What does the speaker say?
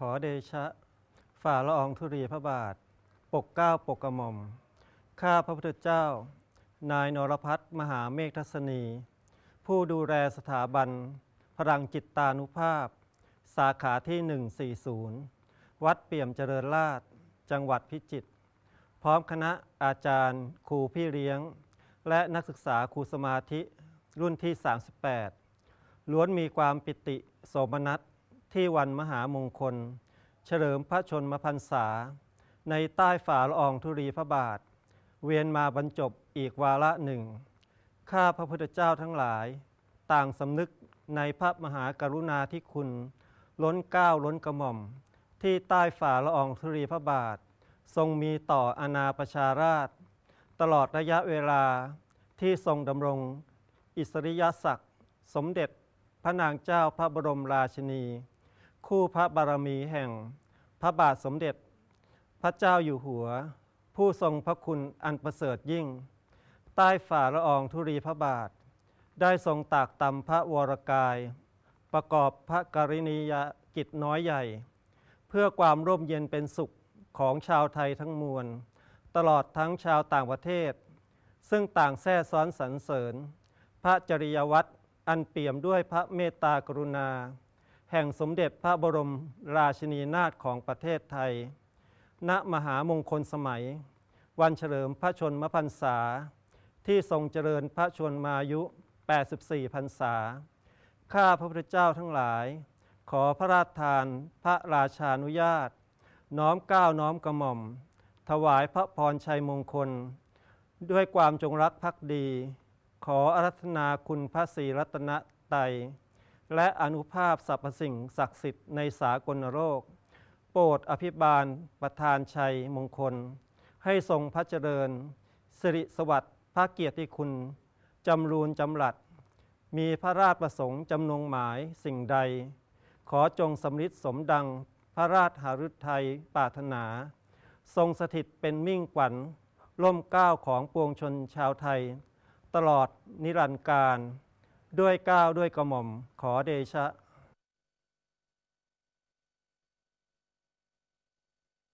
ขอเดชะฝ่าละอองธุรีพระบาท ปกเก้า ปกกระหม่อมข้าพระพุทธเจ้า นายนรพัฒน์มหาเมฆทัศนี ผู้ดูแลสถาบันพลังจิตตานุภาพ สาขาที่ 140 วัดเปี่ยมเจริญราชจังหวัดพิจิตรพร้อมคณะอาจารย์ครูพี่เลี้ยง และนักศึกษาครูสมาธิรุ่นที่ 38 ล้วนมีความปิติโสมนัสที่วันมหามงคล เฉลิมพระชนมพรรษา ในใต้ฝ่าละอองธุรีพระบาท เวียนมาบรรจบอีกวาระหนึ่งข้าพระพุทธเจ้าทั้งหลาย ต่างสำนึกในพระมหากรุณาธิคุณ ล้นก้าวล้นกระหม่อม ที่ใต้ฝ่าละอองธุรีพระบาท ทรงมีต่ออนาประชาราชตลอดระยะเวลาที่ทรงดำรง อิสริยศักดิ์สมเด็จพระนางเจ้าพระบรมราชินีคู่พระบารมีแห่ง พระบาทสมเด็จ พระเจ้าอยู่หัว ผู้ทรงพระคุณอันประเสริฐยิ่ง ใต้ฝ่าละอองธุรีพระบาท ได้ทรงตากตำพระวรกาย ประกอบพระกริณียกิจน้อยใหญ่ เพื่อความร่มเย็นเป็นสุขของชาวไทยทั้งมวล ตลอดทั้งชาวต่างประเทศ ซึ่งต่างแท้ซ้อนสรรเสริญ พระจริยวัตร อันเปี่ยมด้วยพระเมตตากรุณาแห่งสมเด็จพระบรมราชินีนาถของประเทศไทย ณ มหามงคลสมัย วันเฉลิมพระชนมพรรษาที่ทรงเจริญพระชนมายุ 84 พรรษา ข้าพระพุทธเจ้าทั้งหลาย ขอพระราชทานพระราชานุญาต น้อมก้าวน้อมกระหม่อม ถวายพระพรชัยมงคล ด้วยความจงรักภักดี ขออารัธนาคุณพระศรีรัตนไตรและอนุภาพสรรพสิ่งศักดิ์สิทธิ์ในสากลโลกโปรดอภิบาล ประธานชัยมงคล ให้ทรงพระเจริญ สิริสวัสดิ์พระเกียรติคุณจำรูนจำหลัด มีพระราชประสงค์จำนงหมายสิ่งใด ขอจงสำลิดสมดังพระราชหฤทัยปรารถนา ทรงสถิตเป็นมิ่งขวัญร่มเก้าของปวงชนชาวไทย ตลอดนิรันดร์การด้วยก้าวด้วยกระหม่อมขอเดชะ